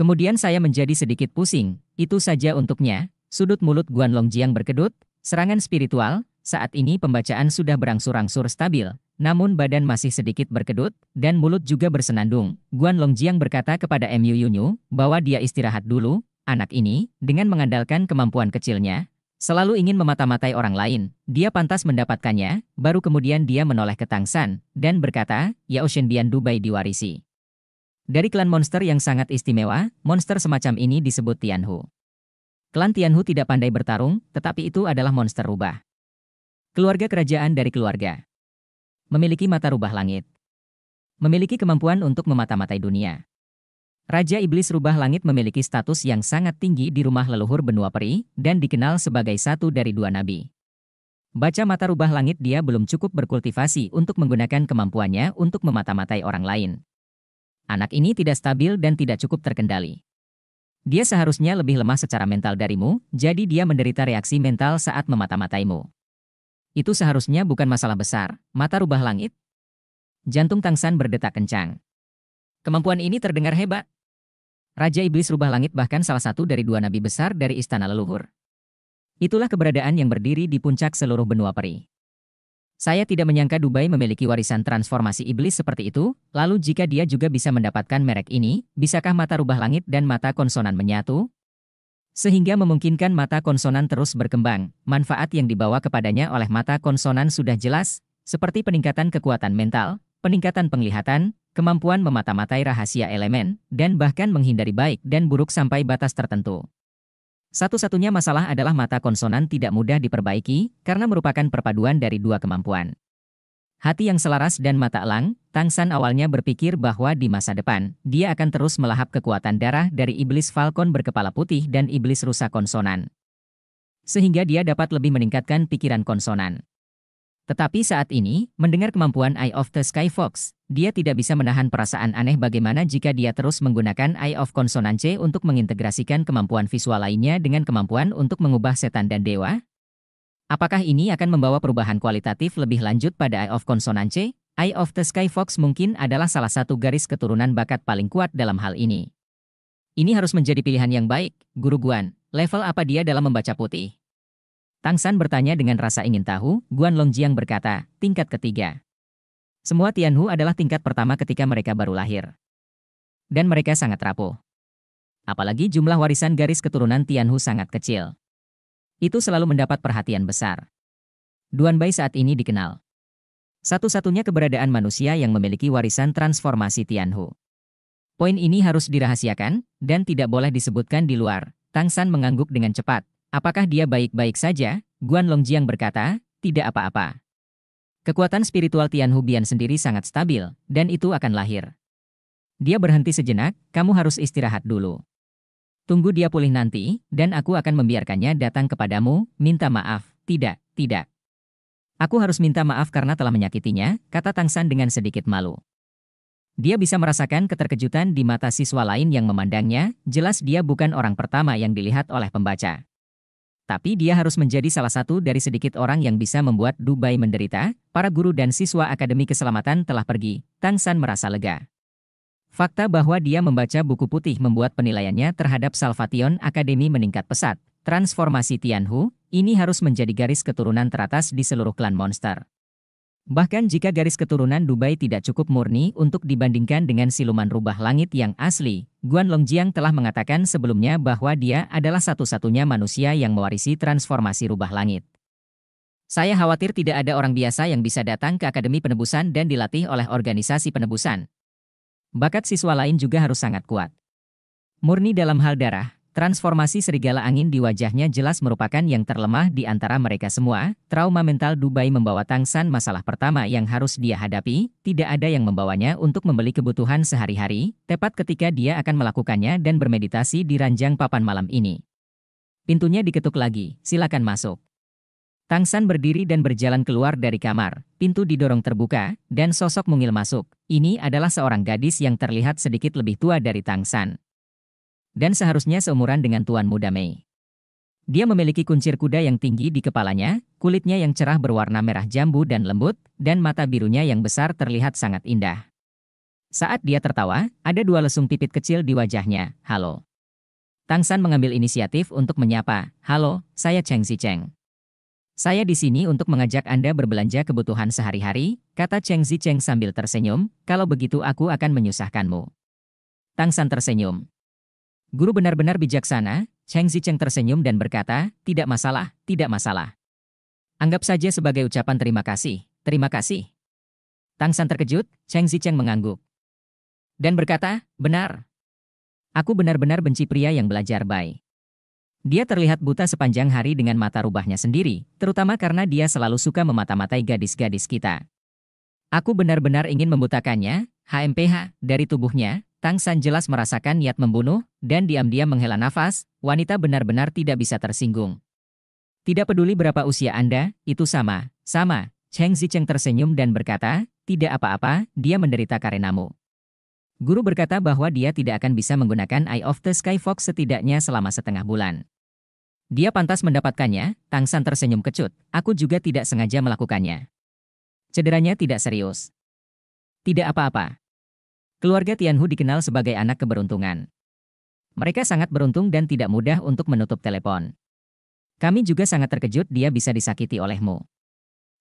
Kemudian saya menjadi sedikit pusing, itu saja untuknya, sudut mulut Guan Jiang berkedut, serangan spiritual, saat ini pembacaan sudah berangsur-angsur stabil, namun badan masih sedikit berkedut, dan mulut juga bersenandung. Guan Jiang berkata kepada Mu Yunyu, bahwa dia istirahat dulu, anak ini, dengan mengandalkan kemampuan kecilnya, Selalu ingin memata-matai orang lain, dia pantas mendapatkannya, baru kemudian dia menoleh ke Tang San, dan berkata, Yao Bian Dubai diwarisi. Dari klan monster yang sangat istimewa, monster semacam ini disebut Tianhu. Klan Tianhu tidak pandai bertarung, tetapi itu adalah monster rubah. Keluarga kerajaan dari keluarga. Memiliki mata rubah langit. Memiliki kemampuan untuk memata-matai dunia. Raja Iblis Rubah Langit memiliki status yang sangat tinggi di rumah leluhur benua peri, dan dikenal sebagai satu dari dua nabi. Baca mata rubah langit dia belum cukup berkultivasi untuk menggunakan kemampuannya untuk memata-matai orang lain anak ini tidak stabil dan tidak cukup terkendali. Dia seharusnya lebih lemah secara mental darimu, jadi dia menderita reaksi mental saat memata-mataimu. Itu seharusnya bukan masalah besar, mata rubah langit. Jantung Tangsan berdetak kencang. Kemampuan ini terdengar hebat. Raja Iblis Rubah Langit bahkan salah satu dari dua nabi besar dari istana leluhur. Itulah keberadaan yang berdiri di puncak seluruh benua peri. Saya tidak menyangka Dubai memiliki warisan transformasi iblis seperti itu, lalu jika dia juga bisa mendapatkan merek ini, bisakah mata rubah langit dan mata konsonan menyatu? Sehingga memungkinkan mata konsonan terus berkembang, manfaat yang dibawa kepadanya oleh mata konsonan sudah jelas, seperti peningkatan kekuatan mental, peningkatan penglihatan, kemampuan memata-matai rahasia elemen, dan bahkan menghindari baik dan buruk sampai batas tertentu. Satu-satunya masalah adalah mata konsonan tidak mudah diperbaiki, karena merupakan perpaduan dari dua kemampuan. Hati yang selaras dan mata elang, Tang San awalnya berpikir bahwa di masa depan, dia akan terus melahap kekuatan darah dari iblis falcon berkepala putih dan iblis rusa konsonan. Sehingga dia dapat lebih meningkatkan pikiran konsonan. Tetapi saat ini, mendengar kemampuan Eye of the Sky Fox, dia tidak bisa menahan perasaan aneh bagaimana jika dia terus menggunakan Eye of C untuk mengintegrasikan kemampuan visual lainnya dengan kemampuan untuk mengubah setan dan dewa? Apakah ini akan membawa perubahan kualitatif lebih lanjut pada Eye of C? Eye of the Sky Fox mungkin adalah salah satu garis keturunan bakat paling kuat dalam hal ini. Ini harus menjadi pilihan yang baik, Guru Guan. Level apa dia dalam membaca putih? Tang San bertanya dengan rasa ingin tahu, Guan Longjiang berkata, tingkat ketiga. Semua Tianhu adalah tingkat pertama ketika mereka baru lahir. Dan mereka sangat rapuh. Apalagi jumlah warisan garis keturunan Tianhu sangat kecil. Itu selalu mendapat perhatian besar. Duan Bai saat ini dikenal. Satu-satunya keberadaan manusia yang memiliki warisan transformasi Tianhu. Poin ini harus dirahasiakan, dan tidak boleh disebutkan di luar. Tang San mengangguk dengan cepat, Apakah dia baik-baik saja? Guan Longjiang berkata, tidak apa-apa. Kekuatan spiritual Tian Hubian sendiri sangat stabil, dan itu akan lahir. Dia berhenti sejenak, kamu harus istirahat dulu. Tunggu dia pulih nanti, dan aku akan membiarkannya datang kepadamu, minta maaf, tidak, tidak. Aku harus minta maaf karena telah menyakitinya, kata Tang San dengan sedikit malu. Dia bisa merasakan keterkejutan di mata siswa lain yang memandangnya, jelas dia bukan orang pertama yang dilihat oleh pembaca tapi dia harus menjadi salah satu dari sedikit orang yang bisa membuat Dubai menderita, para guru dan siswa Akademi Keselamatan telah pergi, Tang San merasa lega. Fakta bahwa dia membaca buku putih membuat penilaiannya terhadap Salvation Akademi meningkat pesat. Transformasi Tianhu, ini harus menjadi garis keturunan teratas di seluruh klan monster. Bahkan jika garis keturunan Dubai tidak cukup murni untuk dibandingkan dengan siluman rubah langit yang asli, Guan Longjiang telah mengatakan sebelumnya bahwa dia adalah satu-satunya manusia yang mewarisi transformasi rubah langit. Saya khawatir tidak ada orang biasa yang bisa datang ke Akademi Penebusan dan dilatih oleh organisasi penebusan. Bakat siswa lain juga harus sangat kuat. Murni dalam hal darah, Transformasi serigala angin di wajahnya jelas merupakan yang terlemah di antara mereka semua. Trauma mental Dubai membawa Tang San masalah pertama yang harus dia hadapi. Tidak ada yang membawanya untuk membeli kebutuhan sehari-hari, tepat ketika dia akan melakukannya dan bermeditasi di ranjang papan malam ini. Pintunya diketuk lagi, silakan masuk. Tang San berdiri dan berjalan keluar dari kamar. Pintu didorong terbuka, dan sosok mungil masuk. Ini adalah seorang gadis yang terlihat sedikit lebih tua dari Tang San. Dan seharusnya seumuran dengan Tuan Muda Mei. Dia memiliki kuncir kuda yang tinggi di kepalanya, kulitnya yang cerah berwarna merah jambu dan lembut, dan mata birunya yang besar terlihat sangat indah. Saat dia tertawa, ada dua lesung pipit kecil di wajahnya, halo. Tang San mengambil inisiatif untuk menyapa, halo, saya Cheng Si Cheng. Saya di sini untuk mengajak Anda berbelanja kebutuhan sehari-hari, kata Cheng Si Cheng sambil tersenyum, kalau begitu aku akan menyusahkanmu. Tang San tersenyum. Guru benar-benar bijaksana, Cheng Zicheng tersenyum dan berkata, tidak masalah, tidak masalah. Anggap saja sebagai ucapan terima kasih, terima kasih. Tang San terkejut, Cheng Zicheng mengangguk. Dan berkata, benar. Aku benar-benar benci pria yang belajar baik. Dia terlihat buta sepanjang hari dengan mata rubahnya sendiri, terutama karena dia selalu suka memata-matai gadis-gadis kita. Aku benar-benar ingin membutakannya, HMPH, dari tubuhnya, Tang San jelas merasakan niat membunuh, dan diam-diam menghela nafas, wanita benar-benar tidak bisa tersinggung. Tidak peduli berapa usia Anda, itu sama, sama. Cheng Zicheng tersenyum dan berkata, tidak apa-apa, dia menderita karenamu. Guru berkata bahwa dia tidak akan bisa menggunakan Eye of the Sky Fox setidaknya selama setengah bulan. Dia pantas mendapatkannya, Tang San tersenyum kecut, aku juga tidak sengaja melakukannya. Cederanya tidak serius. Tidak apa-apa. Keluarga Tianhu dikenal sebagai anak keberuntungan. Mereka sangat beruntung dan tidak mudah untuk menutup telepon. Kami juga sangat terkejut dia bisa disakiti olehmu.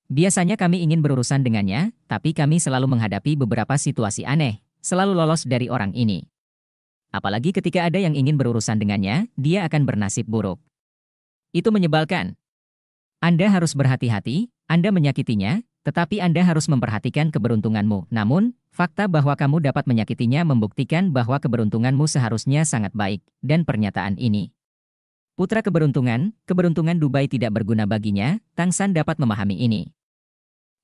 Biasanya kami ingin berurusan dengannya, tapi kami selalu menghadapi beberapa situasi aneh, selalu lolos dari orang ini. Apalagi ketika ada yang ingin berurusan dengannya, dia akan bernasib buruk. Itu menyebalkan. Anda harus berhati-hati, Anda menyakitinya, tetapi Anda harus memperhatikan keberuntunganmu. Namun, Fakta bahwa kamu dapat menyakitinya membuktikan bahwa keberuntunganmu seharusnya sangat baik, dan pernyataan ini. Putra keberuntungan, keberuntungan Dubai tidak berguna baginya, Tang San dapat memahami ini.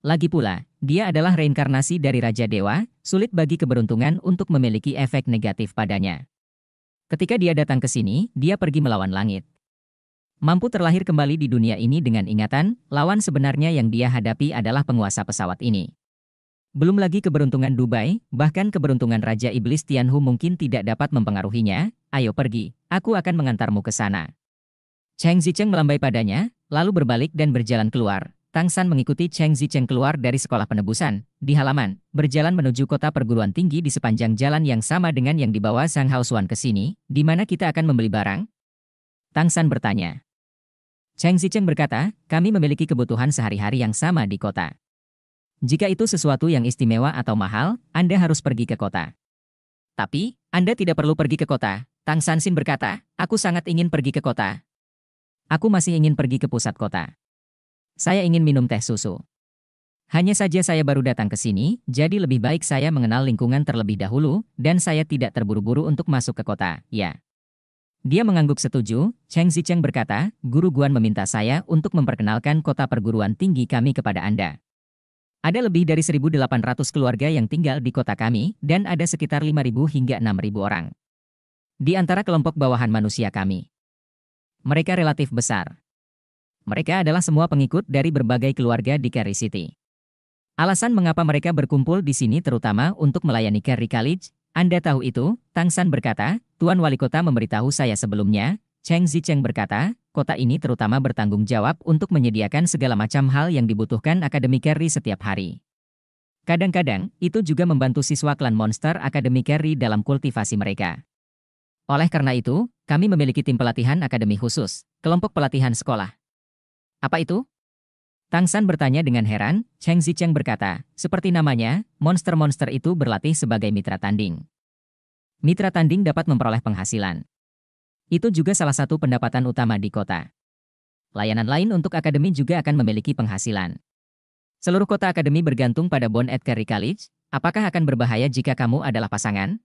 Lagi pula, dia adalah reinkarnasi dari Raja Dewa, sulit bagi keberuntungan untuk memiliki efek negatif padanya. Ketika dia datang ke sini, dia pergi melawan langit. Mampu terlahir kembali di dunia ini dengan ingatan, lawan sebenarnya yang dia hadapi adalah penguasa pesawat ini. Belum lagi keberuntungan Dubai, bahkan keberuntungan Raja Iblis Tianhu mungkin tidak dapat mempengaruhinya, ayo pergi, aku akan mengantarmu ke sana. Cheng Zicheng melambai padanya, lalu berbalik dan berjalan keluar. Tang San mengikuti Cheng Zicheng keluar dari sekolah penebusan, di halaman, berjalan menuju kota perguruan tinggi di sepanjang jalan yang sama dengan yang dibawa Sang Haosuan ke sini, di mana kita akan membeli barang? Tang San bertanya. Cheng Zicheng berkata, kami memiliki kebutuhan sehari-hari yang sama di kota. Jika itu sesuatu yang istimewa atau mahal, Anda harus pergi ke kota. Tapi, Anda tidak perlu pergi ke kota. Tang Sansin berkata, aku sangat ingin pergi ke kota. Aku masih ingin pergi ke pusat kota. Saya ingin minum teh susu. Hanya saja saya baru datang ke sini, jadi lebih baik saya mengenal lingkungan terlebih dahulu, dan saya tidak terburu-buru untuk masuk ke kota, ya. Dia mengangguk setuju, Cheng Zicheng berkata, guru Guan meminta saya untuk memperkenalkan kota perguruan tinggi kami kepada Anda. Ada lebih dari 1.800 keluarga yang tinggal di kota kami, dan ada sekitar 5.000 hingga 6.000 orang. Di antara kelompok bawahan manusia kami, mereka relatif besar. Mereka adalah semua pengikut dari berbagai keluarga di Kerry City. Alasan mengapa mereka berkumpul di sini terutama untuk melayani Kerry College, Anda tahu itu, Tang San berkata, Tuan Wali Kota memberitahu saya sebelumnya, Cheng Zicheng berkata, kota ini terutama bertanggung jawab untuk menyediakan segala macam hal yang dibutuhkan Akademi Carry setiap hari. Kadang-kadang, itu juga membantu siswa klan Monster Akademi Carry dalam kultivasi mereka. Oleh karena itu, kami memiliki tim pelatihan akademi khusus, kelompok pelatihan sekolah. Apa itu? Tang San bertanya dengan heran, Cheng Zicheng berkata, seperti namanya, monster-monster itu berlatih sebagai mitra tanding. Mitra tanding dapat memperoleh penghasilan. Itu juga salah satu pendapatan utama di kota. Layanan lain untuk akademi juga akan memiliki penghasilan. Seluruh kota akademi bergantung pada Bon at Curry College, apakah akan berbahaya jika kamu adalah pasangan?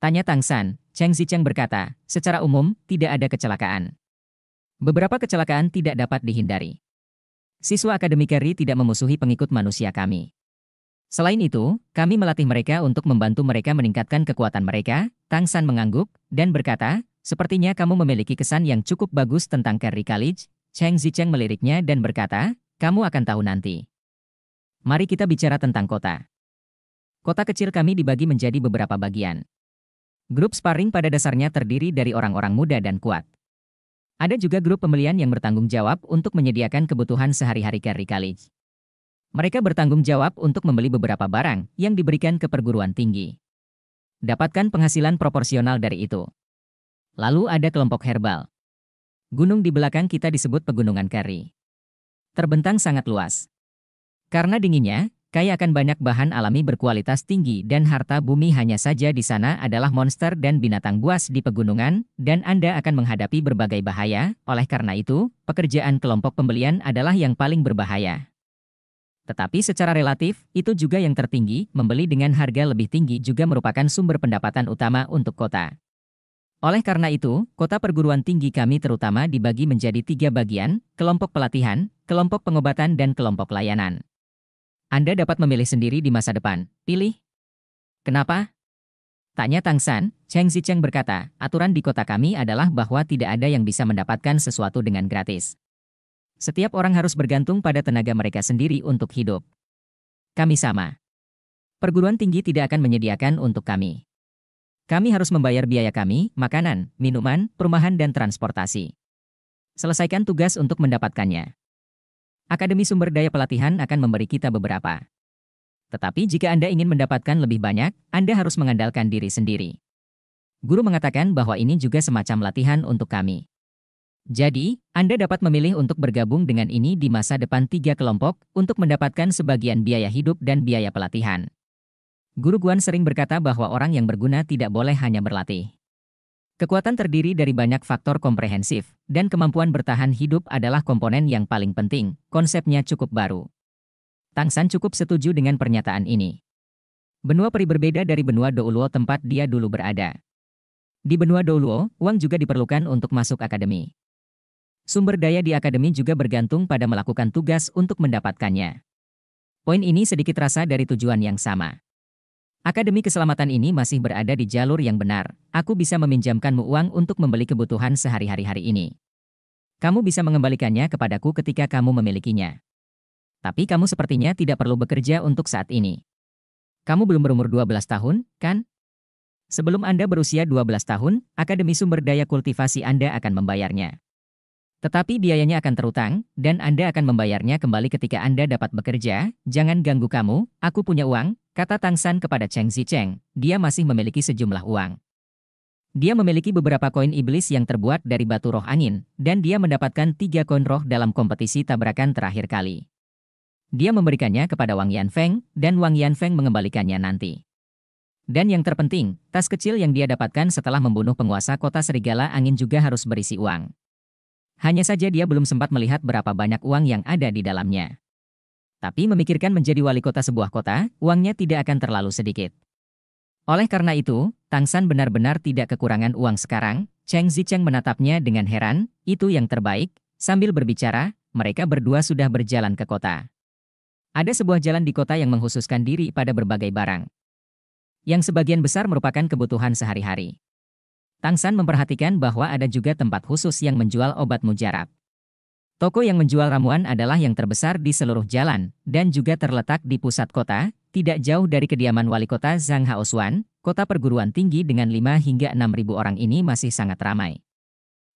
Tanya Tang San, Cheng Zicheng berkata, secara umum, tidak ada kecelakaan. Beberapa kecelakaan tidak dapat dihindari. Siswa Akademi Curry tidak memusuhi pengikut manusia kami. Selain itu, kami melatih mereka untuk membantu mereka meningkatkan kekuatan mereka, Tang San mengangguk, dan berkata, Sepertinya kamu memiliki kesan yang cukup bagus tentang Kerry College, Cheng Zicheng meliriknya dan berkata, kamu akan tahu nanti. Mari kita bicara tentang kota. Kota kecil kami dibagi menjadi beberapa bagian. Grup sparring pada dasarnya terdiri dari orang-orang muda dan kuat. Ada juga grup pembelian yang bertanggung jawab untuk menyediakan kebutuhan sehari-hari Kerry College. Mereka bertanggung jawab untuk membeli beberapa barang yang diberikan ke perguruan tinggi. Dapatkan penghasilan proporsional dari itu. Lalu ada kelompok herbal. Gunung di belakang kita disebut Pegunungan Kari. Terbentang sangat luas. Karena dinginnya, kaya akan banyak bahan alami berkualitas tinggi dan harta bumi hanya saja di sana adalah monster dan binatang buas di pegunungan, dan Anda akan menghadapi berbagai bahaya, oleh karena itu, pekerjaan kelompok pembelian adalah yang paling berbahaya. Tetapi secara relatif, itu juga yang tertinggi, membeli dengan harga lebih tinggi juga merupakan sumber pendapatan utama untuk kota. Oleh karena itu, kota perguruan tinggi kami terutama dibagi menjadi tiga bagian, kelompok pelatihan, kelompok pengobatan dan kelompok layanan. Anda dapat memilih sendiri di masa depan, pilih. Kenapa? Tanya Tang San, Cheng Zicheng berkata, aturan di kota kami adalah bahwa tidak ada yang bisa mendapatkan sesuatu dengan gratis. Setiap orang harus bergantung pada tenaga mereka sendiri untuk hidup. Kami sama. Perguruan tinggi tidak akan menyediakan untuk kami. Kami harus membayar biaya kami, makanan, minuman, perumahan dan transportasi. Selesaikan tugas untuk mendapatkannya. Akademi Sumber Daya Pelatihan akan memberi kita beberapa. Tetapi jika Anda ingin mendapatkan lebih banyak, Anda harus mengandalkan diri sendiri. Guru mengatakan bahwa ini juga semacam latihan untuk kami. Jadi, Anda dapat memilih untuk bergabung dengan ini di masa depan tiga kelompok untuk mendapatkan sebagian biaya hidup dan biaya pelatihan. Guru Guan sering berkata bahwa orang yang berguna tidak boleh hanya berlatih. Kekuatan terdiri dari banyak faktor komprehensif, dan kemampuan bertahan hidup adalah komponen yang paling penting. Konsepnya cukup baru. Tang San cukup setuju dengan pernyataan ini. Benua peri berbeda dari benua Douluo tempat dia dulu berada. Di benua Douluo, uang juga diperlukan untuk masuk akademi. Sumber daya di akademi juga bergantung pada melakukan tugas untuk mendapatkannya. Poin ini sedikit rasa dari tujuan yang sama. Akademi keselamatan ini masih berada di jalur yang benar. Aku bisa meminjamkanmu uang untuk membeli kebutuhan sehari-hari hari ini. Kamu bisa mengembalikannya kepadaku ketika kamu memilikinya. Tapi kamu sepertinya tidak perlu bekerja untuk saat ini. Kamu belum berumur 12 tahun, kan? Sebelum Anda berusia 12 tahun, Akademi Sumber Daya Kultivasi Anda akan membayarnya. Tetapi biayanya akan terutang, dan Anda akan membayarnya kembali ketika Anda dapat bekerja, jangan ganggu kamu, aku punya uang, Kata Tang San kepada Cheng Zicheng, dia masih memiliki sejumlah uang. Dia memiliki beberapa koin iblis yang terbuat dari batu roh angin, dan dia mendapatkan tiga koin roh dalam kompetisi tabrakan terakhir kali. Dia memberikannya kepada Wang Yanfeng, dan Wang Yanfeng mengembalikannya nanti. Dan yang terpenting, tas kecil yang dia dapatkan setelah membunuh penguasa kota serigala angin juga harus berisi uang. Hanya saja dia belum sempat melihat berapa banyak uang yang ada di dalamnya tapi memikirkan menjadi wali kota sebuah kota, uangnya tidak akan terlalu sedikit. Oleh karena itu, Tang San benar-benar tidak kekurangan uang sekarang, Cheng Zicheng menatapnya dengan heran, itu yang terbaik, sambil berbicara, mereka berdua sudah berjalan ke kota. Ada sebuah jalan di kota yang menghususkan diri pada berbagai barang. Yang sebagian besar merupakan kebutuhan sehari-hari. Tang San memperhatikan bahwa ada juga tempat khusus yang menjual obat mujarab. Toko yang menjual ramuan adalah yang terbesar di seluruh jalan, dan juga terletak di pusat kota, tidak jauh dari kediaman wali kota Zhang Haosuan, kota perguruan tinggi dengan 5 hingga 6 ribu orang ini masih sangat ramai.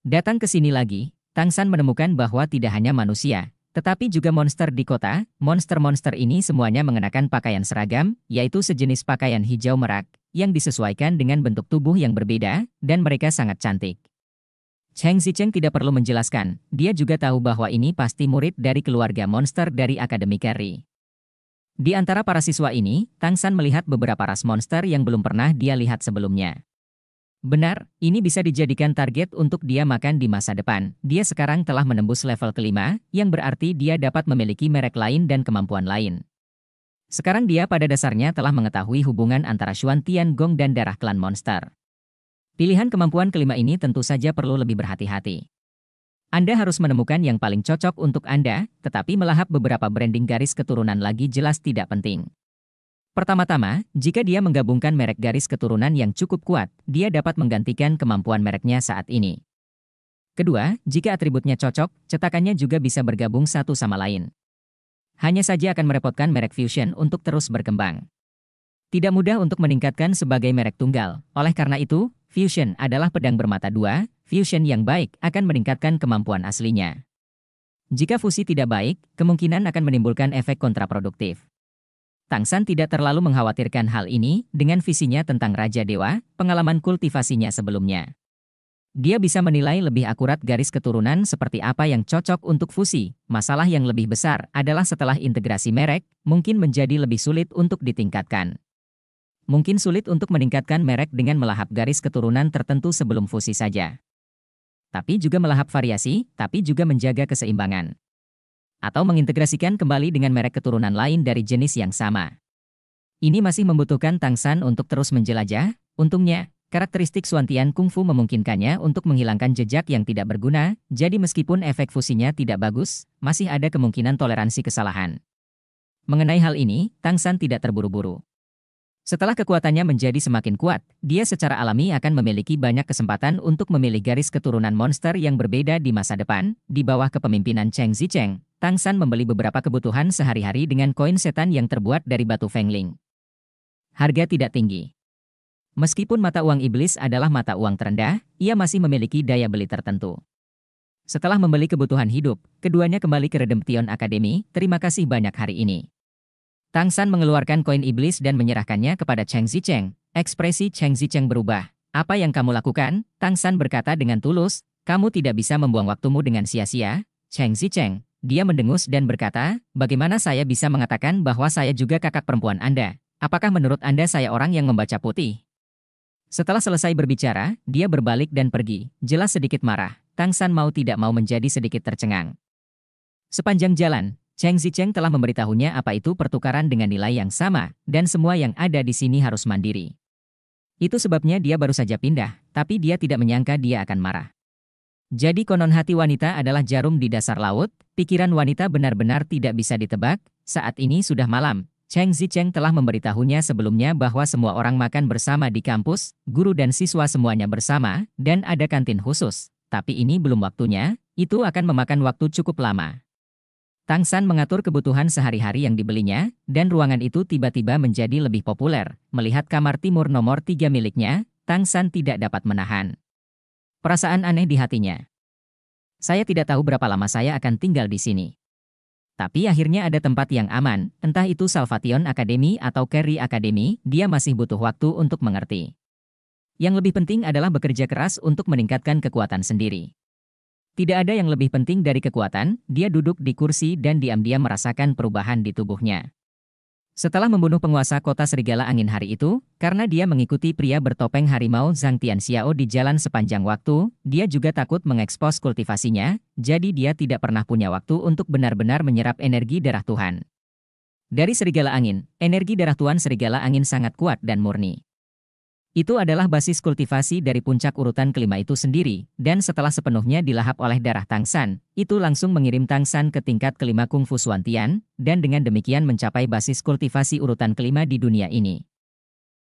Datang ke sini lagi, Tang San menemukan bahwa tidak hanya manusia, tetapi juga monster di kota, monster-monster ini semuanya mengenakan pakaian seragam, yaitu sejenis pakaian hijau merak, yang disesuaikan dengan bentuk tubuh yang berbeda, dan mereka sangat cantik. Cheng Zicheng tidak perlu menjelaskan, dia juga tahu bahwa ini pasti murid dari keluarga monster dari Akademi Kerry. Di antara para siswa ini, Tang San melihat beberapa ras monster yang belum pernah dia lihat sebelumnya. Benar, ini bisa dijadikan target untuk dia makan di masa depan. Dia sekarang telah menembus level kelima, yang berarti dia dapat memiliki merek lain dan kemampuan lain. Sekarang dia pada dasarnya telah mengetahui hubungan antara Xuan Tian Gong dan darah klan monster. Pilihan kemampuan kelima ini tentu saja perlu lebih berhati-hati. Anda harus menemukan yang paling cocok untuk Anda, tetapi melahap beberapa branding garis keturunan lagi jelas tidak penting. Pertama-tama, jika dia menggabungkan merek garis keturunan yang cukup kuat, dia dapat menggantikan kemampuan mereknya saat ini. Kedua, jika atributnya cocok, cetakannya juga bisa bergabung satu sama lain. Hanya saja akan merepotkan merek Fusion untuk terus berkembang. Tidak mudah untuk meningkatkan sebagai merek tunggal. Oleh karena itu, Fusion adalah pedang bermata dua, Fusion yang baik akan meningkatkan kemampuan aslinya. Jika fusi tidak baik, kemungkinan akan menimbulkan efek kontraproduktif. Tang San tidak terlalu mengkhawatirkan hal ini dengan visinya tentang Raja Dewa, pengalaman kultivasinya sebelumnya. Dia bisa menilai lebih akurat garis keturunan seperti apa yang cocok untuk fusi. Masalah yang lebih besar adalah setelah integrasi merek, mungkin menjadi lebih sulit untuk ditingkatkan mungkin sulit untuk meningkatkan merek dengan melahap garis keturunan tertentu sebelum fusi saja. Tapi juga melahap variasi, tapi juga menjaga keseimbangan. Atau mengintegrasikan kembali dengan merek keturunan lain dari jenis yang sama. Ini masih membutuhkan Tang San untuk terus menjelajah, untungnya, karakteristik Suantian Kungfu memungkinkannya untuk menghilangkan jejak yang tidak berguna, jadi meskipun efek fusinya tidak bagus, masih ada kemungkinan toleransi kesalahan. Mengenai hal ini, Tang San tidak terburu-buru. Setelah kekuatannya menjadi semakin kuat, dia secara alami akan memiliki banyak kesempatan untuk memilih garis keturunan monster yang berbeda di masa depan. Di bawah kepemimpinan Cheng Zicheng, Tang San membeli beberapa kebutuhan sehari-hari dengan koin setan yang terbuat dari batu fengling. Harga tidak tinggi. Meskipun mata uang iblis adalah mata uang terendah, ia masih memiliki daya beli tertentu. Setelah membeli kebutuhan hidup, keduanya kembali ke Redemption Academy. Terima kasih banyak hari ini. Tang San mengeluarkan koin iblis dan menyerahkannya kepada Cheng Zicheng. Ekspresi Cheng Zicheng berubah. Apa yang kamu lakukan? Tang San berkata dengan tulus, kamu tidak bisa membuang waktumu dengan sia-sia. Cheng Zicheng. Dia mendengus dan berkata, bagaimana saya bisa mengatakan bahwa saya juga kakak perempuan Anda? Apakah menurut Anda saya orang yang membaca putih? Setelah selesai berbicara, dia berbalik dan pergi, jelas sedikit marah. Tang San mau tidak mau menjadi sedikit tercengang. Sepanjang jalan, Cheng Zicheng telah memberitahunya apa itu pertukaran dengan nilai yang sama, dan semua yang ada di sini harus mandiri. Itu sebabnya dia baru saja pindah, tapi dia tidak menyangka dia akan marah. Jadi konon hati wanita adalah jarum di dasar laut, pikiran wanita benar-benar tidak bisa ditebak, saat ini sudah malam. Cheng Zicheng telah memberitahunya sebelumnya bahwa semua orang makan bersama di kampus, guru dan siswa semuanya bersama, dan ada kantin khusus. Tapi ini belum waktunya, itu akan memakan waktu cukup lama. Tang San mengatur kebutuhan sehari-hari yang dibelinya, dan ruangan itu tiba-tiba menjadi lebih populer. Melihat kamar timur nomor tiga miliknya, Tang San tidak dapat menahan. Perasaan aneh di hatinya. Saya tidak tahu berapa lama saya akan tinggal di sini. Tapi akhirnya ada tempat yang aman, entah itu Salvation Academy atau Kerry Academy, dia masih butuh waktu untuk mengerti. Yang lebih penting adalah bekerja keras untuk meningkatkan kekuatan sendiri. Tidak ada yang lebih penting dari kekuatan, dia duduk di kursi dan diam-diam merasakan perubahan di tubuhnya. Setelah membunuh penguasa kota serigala angin hari itu, karena dia mengikuti pria bertopeng harimau Zhang Tian Xiao di jalan sepanjang waktu, dia juga takut mengekspos kultivasinya, jadi dia tidak pernah punya waktu untuk benar-benar menyerap energi darah Tuhan. Dari serigala angin, energi darah Tuhan serigala angin sangat kuat dan murni. Itu adalah basis kultivasi dari puncak urutan kelima itu sendiri, dan setelah sepenuhnya dilahap oleh darah Tang San, itu langsung mengirim Tang San ke tingkat kelima Kung Fu Suantian, dan dengan demikian mencapai basis kultivasi urutan kelima di dunia ini.